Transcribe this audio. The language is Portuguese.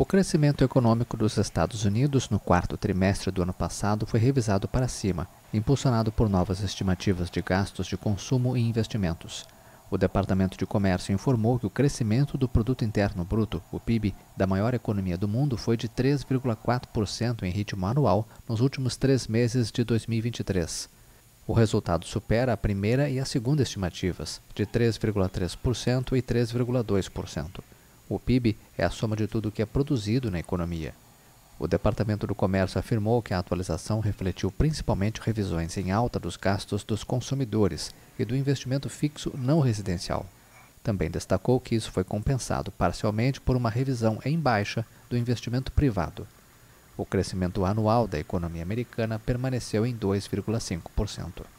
O crescimento econômico dos Estados Unidos no quarto trimestre do ano passado foi revisado para cima, impulsionado por novas estimativas de gastos de consumo e investimentos. O Departamento de Comércio informou que o crescimento do produto interno bruto, o PIB, da maior economia do mundo foi de 3,4% em ritmo anual nos últimos três meses de 2023. O resultado supera a primeira e a segunda estimativas, de 3,3% e 3,2%. O PIB é a soma de tudo o que é produzido na economia. O Departamento do Comércio afirmou que a atualização refletiu principalmente revisões em alta dos gastos dos consumidores e do investimento fixo não residencial. Também destacou que isso foi compensado parcialmente por uma revisão em baixa do investimento privado. O crescimento anual da economia americana permaneceu em 2,5%.